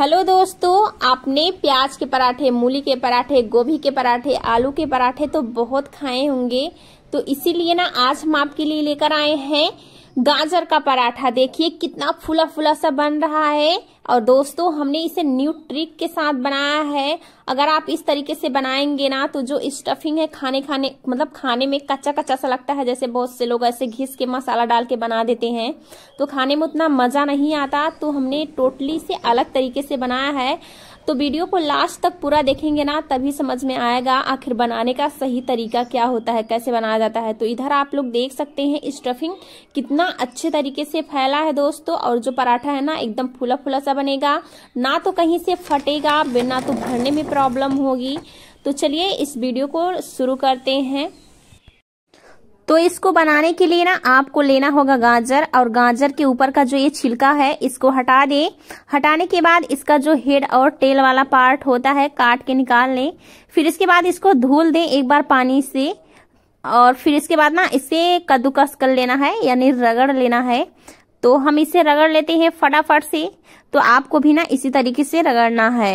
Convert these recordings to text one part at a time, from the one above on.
hello दोस्तों आपने प्याज के पराठे मूली के पराठे गोभी के पराठे आलू के पराठे तो बहुत खाए होंगे तो इसीलिए ना आज हम आपके लिए लेकर आए हैं गाजर का पराठा देखिए कितना फुला फुला सा बन रहा है और दोस्तों हमने इसे न्यू ट्रिक के साथ बनाया है अगर आप इस तरीके से बनाएंगे ना तो जो स्टफिंग है खाने खाने मतलब खाने में कच्चा कच्चा सा लगता है जैसे बहुत से लोग ऐसे घिस के मसाला डाल के बना देते हैं तो खाने में उतना मज़ा नहीं आता तो हमने टोटली से अलग तरीके से बनाया है तो वीडियो को लास्ट तक पूरा देखेंगे ना तभी समझ में आएगा आखिर बनाने का सही तरीका क्या होता है कैसे बनाया जाता है तो इधर आप लोग देख सकते हैं स्टफिंग कितना अच्छे तरीके से फैला है दोस्तों और जो पराठा है ना एकदम फूला फूला सा बनेगा ना तो कहीं से फटेगा ना तो भरने में प्रॉब्लम होगी तो चलिए इस वीडियो को शुरू करते हैं तो इसको बनाने के लिए ना आपको लेना होगा गाजर और गाजर के ऊपर का जो ये छिलका है इसको हटा दें हटाने के बाद इसका जो हेड और टेल वाला पार्ट होता है काट के निकाल लें फिर इसके बाद इसको धूल दें एक बार पानी से और फिर इसके बाद ना इसे कद्दूकस कर लेना है यानी रगड़ लेना है तो हम इसे रगड़ लेते हैं फटाफट से तो आपको भी ना इसी तरीके से रगड़ना है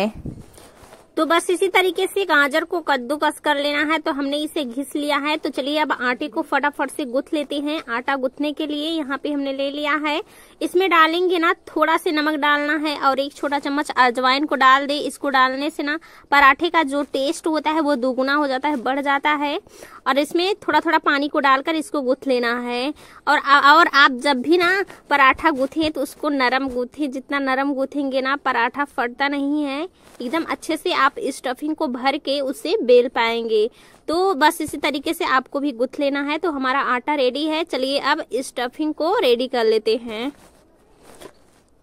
तो बस इसी तरीके से गाजर को कद्दूकस कर लेना है तो हमने इसे घिस लिया है तो चलिए अब आटे को फटाफट से गुथ लेते हैं आटा गुथने के लिए यहाँ पे हमने ले लिया है इसमें डालेंगे ना थोड़ा से नमक डालना है और एक छोटा चम्मच अजवाइन को डाल दे इसको डालने से ना पराठे का जो टेस्ट होता है वो दोगुना हो जाता है बढ़ जाता है और इसमें थोड़ा थोड़ा पानी को डालकर इसको गुथ लेना है और और आप जब भी ना पराठा गुथे तो उसको नरम गुथे जितना नरम गुथेंगे ना पराठा फटता नहीं है एकदम अच्छे से आप आप स्टफिंग को भर के उसे बेल पाएंगे तो बस इसी तरीके से आपको भी गुथ लेना है तो हमारा आटा रेडी है चलिए अब स्टफिंग को रेडी कर लेते हैं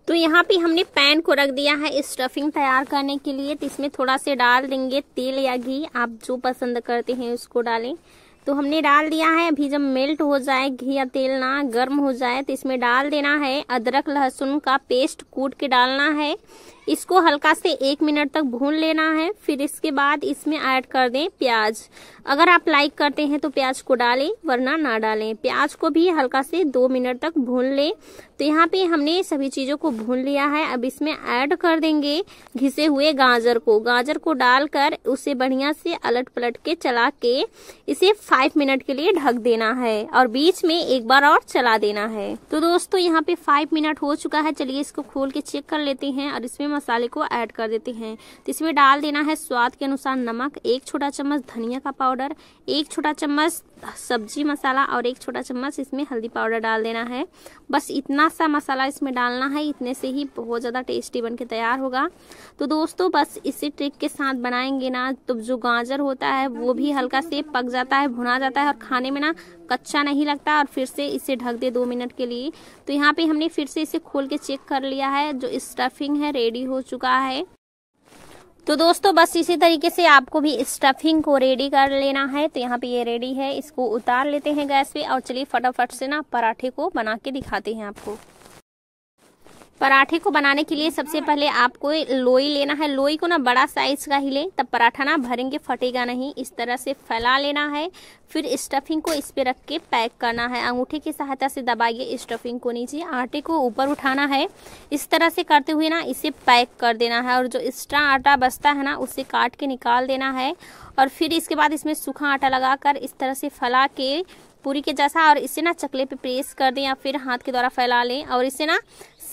तो यहाँ पे हमने पैन को रख दिया है स्टफिंग तैयार करने के लिए तो इसमें थोड़ा से डाल देंगे तेल या घी आप जो पसंद करते हैं उसको डालें तो हमने डाल दिया है अभी जब मेल्ट हो जाए घी या तेल ना गर्म हो जाए तो इसमें डाल देना है अदरक लहसुन का पेस्ट कूट के डालना है इसको हल्का से एक मिनट तक भून लेना है फिर इसके बाद इसमें ऐड कर दें प्याज अगर आप लाइक करते हैं तो प्याज को डालें वरना ना डालें प्याज को भी हल्का से दो मिनट तक भून लें तो यहाँ पे हमने सभी चीज़ों को भून लिया है अब इसमें ऐड कर देंगे घिसे हुए गाजर को गाजर को डालकर उसे बढ़िया से अलट पलट के चला के इसे फाइव मिनट के लिए ढक देना है और बीच में एक बार और चला देना है तो दोस्तों यहाँ पे फाइव मिनट हो चुका है चलिए इसको खोल के चेक कर लेते हैं और इसमें मसाले को ऐड कर देते हैं तो इसमें डाल देना है स्वाद के अनुसार नमक एक छोटा चम्मच धनिया का पाउडर एक छोटा चम्मच सब्जी मसाला और एक छोटा चम्मच इसमें हल्दी पाउडर डाल देना है बस इतना सा मसाला इसमें डालना है इतने से ही बहुत ज़्यादा टेस्टी बन के तैयार होगा तो दोस्तों बस इसी ट्रिक के साथ बनाएंगे ना तो जो गाजर होता है वो भी हल्का से पक जाता है भुना जाता है और खाने में ना कच्चा नहीं लगता और फिर से इसे ढक दे दो मिनट के लिए तो यहाँ पे हमने फिर से इसे खोल के चेक कर लिया है जो स्टफिंग है रेडी रेडी हो चुका है तो दोस्तों बस इसी तरीके से आपको भी स्टफिंग को रेडी कर लेना है तो यहाँ पे ये रेडी है इसको उतार लेते हैं गैस पे और चलिए फटाफट से ना पराठे को बना के दिखाते हैं आपको पराठे को बनाने के लिए सबसे पहले आपको लोई लेना है लोई को ना बड़ा साइज का ही लें तब पराठा ना भरेंगे फटेगा नहीं इस तरह से फैला लेना है फिर स्टफिंग को इस पे रख के पैक करना है अंगूठे की सहायता से दबाइए स्टफिंग को नीचे आटे को ऊपर उठाना है इस तरह से करते हुए ना इसे पैक कर देना है और जो एक्स्ट्रा आटा बचता है ना उसे काट के निकाल देना है और फिर इसके बाद इसमें सूखा आटा कर इस तरह से फैला के पूरी के जैसा और इसे ना चकले पे प्रेस कर दें या फिर हाथ के द्वारा फैला लें और इसे ना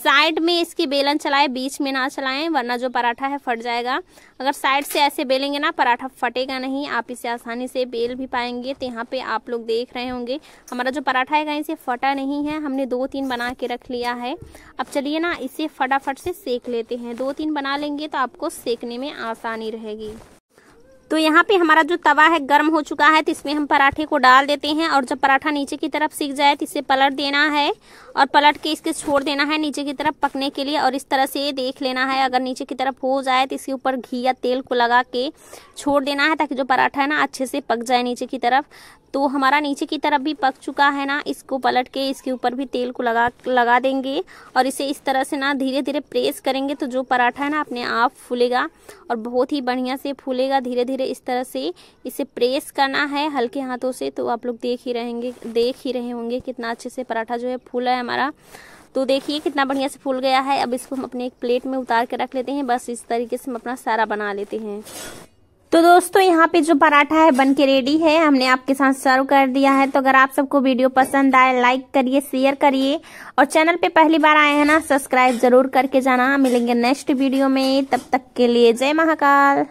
साइड में इसकी बेलन चलाए बीच में ना चलाएं वरना जो पराठा है फट जाएगा अगर साइड से ऐसे बेलेंगे ना पराठा फटेगा नहीं आप इसे आसानी से बेल भी पाएंगे तो यहाँ पे आप लोग देख रहे होंगे हमारा जो पराठा है कहीं से फटा नहीं है हमने दो तीन बना के रख लिया है अब चलिए ना इसे फटाफट से सेक लेते हैं दो तीन बना लेंगे तो आपको सेकने में आसानी रहेगी तो यहाँ पे हमारा जो तवा है गर्म हो चुका है तो इसमें हम पराठे को डाल देते हैं और जब पराठा नीचे की तरफ सीख जाए तो इसे पलट देना है और पलट के इसके छोड़ देना है नीचे की तरफ पकने के लिए और इस तरह से देख लेना है अगर नीचे की तरफ हो जाए तो इसके ऊपर घी या तेल को लगा के छोड़ देना है ताकि जो पराठा है ना अच्छे से पक जाए नीचे की तरफ तो हमारा नीचे की तरफ भी पक चुका है ना इसको पलट के इसके ऊपर भी तेल को लगा लगा देंगे और इसे इस तरह से ना धीरे धीरे प्रेस करेंगे तो जो पराठा है ना अपने आप फूलेगा और बहुत ही बढ़िया से फूलेगा धीरे धीरे धीरे इस तरह से इसे प्रेस करना है हल्के हाथों से तो आप लोग देख ही रहेंगे देख ही रहे होंगे कितना अच्छे से पराठा जो है फूला है हमारा तो देखिए कितना बढ़िया से फूल गया है अब इसको हम अपने एक प्लेट में उतार के रख लेते हैं बस इस तरीके से हम अपना सारा बना लेते हैं तो दोस्तों यहाँ पे जो पराठा है बन के रेडी है हमने आपके साथ सर्व कर दिया है तो अगर आप सबको वीडियो पसंद आए लाइक करिए शेयर करिए और चैनल पे पहली बार आए हैं ना सब्सक्राइब जरूर करके जाना मिलेंगे नेक्स्ट वीडियो में तब तक के लिए जय महाकाल